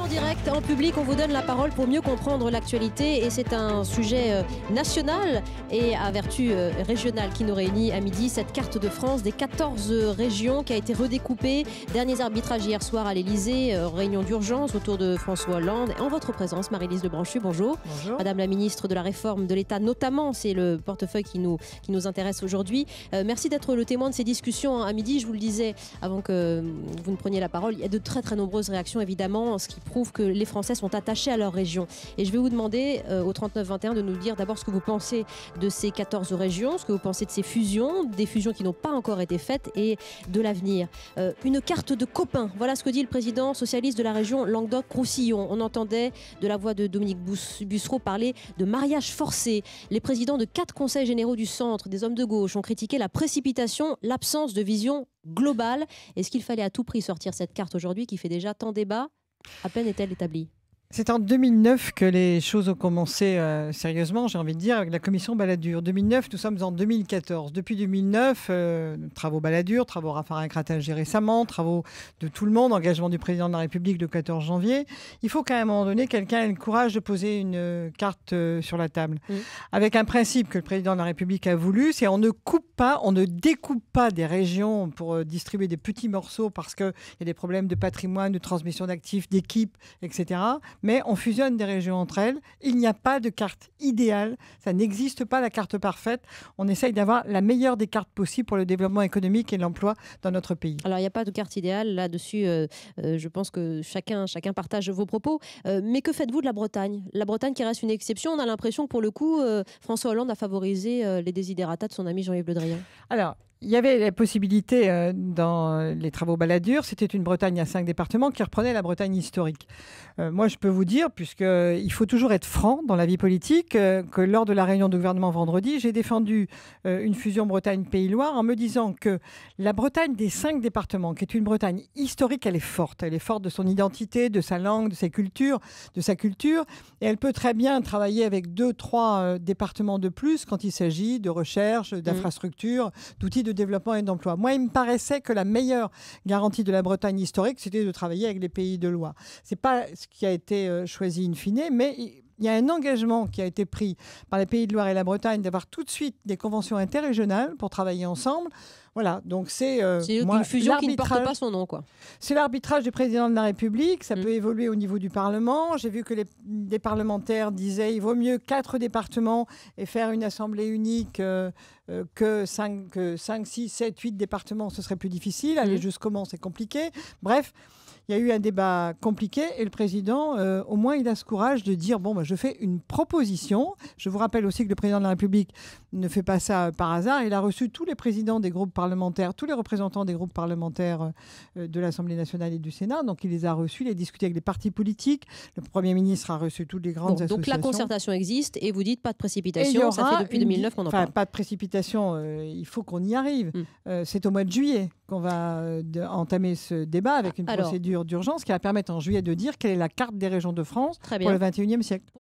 en direct, en public, on vous donne la parole pour mieux comprendre l'actualité et c'est un sujet euh, national et à vertu euh, régionale qui nous réunit à midi, cette carte de France des 14 euh, régions qui a été redécoupée. Derniers arbitrages hier soir à l'Elysée, réunion d'urgence autour de François Hollande. En votre présence, Marie-Lise Lebranchu, bonjour. bonjour. Madame la ministre de la Réforme de l'État notamment, c'est le portefeuille qui nous, qui nous intéresse aujourd'hui. merci d'être le témoin de ces discussions à midi. Je vous le disais avant que vous ne preniez la parole, il y a de très très nombreuses réactions évidemment ce qui prouve que les Français sont attachés à leur région. Et je vais vous demander euh, au 39-21 de nous dire d'abord ce que vous pensez de ces 14 régions, ce que vous pensez de ces fusions, des fusions qui n'ont pas encore été faites et de l'avenir. Euh, une carte de copains, voilà ce que dit le président socialiste de la région Languedoc-Roussillon. On entendait de la voix de Dominique Bussereau parler de mariage forcé. Les présidents de quatre conseils généraux du centre, des hommes de gauche, ont critiqué la précipitation, l'absence de vision globale. Est-ce qu'il fallait à tout prix sortir cette carte aujourd'hui qui fait déjà tant débat à peine est-elle établie c'est en 2009 que les choses ont commencé euh, sérieusement, j'ai envie de dire, avec la commission Balladur. 2009, nous sommes en 2014. Depuis 2009, euh, travaux Balladur, travaux Raffarin Cratagé récemment, travaux de tout le monde, engagement du président de la République le 14 janvier. Il faut qu'à un moment donné, quelqu'un ait le courage de poser une euh, carte sur la table. Avec un principe que le président de la République a voulu, c'est on ne coupe pas, on ne découpe pas des régions pour distribuer des petits morceaux parce qu'il y a des problèmes de patrimoine, de transmission d'actifs, d'équipes, etc mais on fusionne des régions entre elles. Il n'y a pas de carte idéale, ça n'existe pas la carte parfaite. On essaye d'avoir la meilleure des cartes possibles pour le développement économique et l'emploi dans notre pays. Alors il n'y a pas de carte idéale là-dessus. Euh, euh, je pense que chacun, chacun partage vos propos. Euh, mais que faites-vous de la Bretagne La Bretagne qui reste une exception. On a l'impression que pour le coup, François Hollande a favorisé les désidératas de son ami Jean-Yves Le Drian. Alors il y avait la possibilité euh, dans euh, les travaux Balladur, c'était une Bretagne à cinq départements qui reprenait la Bretagne historique. Euh, moi, je peux vous dire, puisqu'il faut toujours être franc dans la vie politique, que lors de la réunion de gouvernement vendredi, j'ai défendu une fusion Bretagne-Pays-Loire en me disant que la Bretagne des cinq départements, qui est une Bretagne historique, elle est forte. Elle est forte de son identité, de sa langue, de ses cultures, de sa culture. Et elle peut très bien travailler avec deux, trois départements de plus quand il s'agit de recherche, mmh. d'infrastructures, d'outils de développement et d'emploi. Moi, il me paraissait que la meilleure garantie de la Bretagne historique, c'était de travailler avec les pays de loi. Ce n'est pas ce qui a été euh, choisi in fine, mais il y a un engagement qui a été pris par les Pays de Loire et la Bretagne d'avoir tout de suite des conventions interrégionales pour travailler ensemble. Voilà, donc c'est euh, une fusion qui ne porte pas son nom, quoi. C'est l'arbitrage du président de la République. Ça mm. peut évoluer au niveau du Parlement. J'ai vu que les, parlementaires disaient il vaut mieux quatre départements et faire une assemblée unique euh, euh, que cinq, six, 5, 6, 7, 8 départements. Ce serait plus difficile. Aller mm. jusqu'au moment, c'est compliqué. Bref, il y a eu un débat compliqué et le président, euh, au moins, il a ce courage de dire bon, bah, je je fais une proposition. Je vous rappelle aussi que le président de la République ne fait pas ça par hasard. Il a reçu tous les présidents des groupes parlementaires, tous les représentants des groupes parlementaires euh, de l'Assemblée nationale et du Sénat. Donc il les a reçus, il a discuté avec les partis politiques. Le Premier ministre a reçu toutes les grandes associations. Donc la concertation existe et vous dites pas de précipitation. ça fait depuis 2009 qu'on en parle. Enfin, pas de précipitation. Euh, il faut qu'on y arrive. Hmm. Euh, c'est au mois de juillet qu'on va entamer ce débat avec une procédure d'urgence qui va permettre en juillet de dire quelle est la carte des régions de France pour le 21e siècle.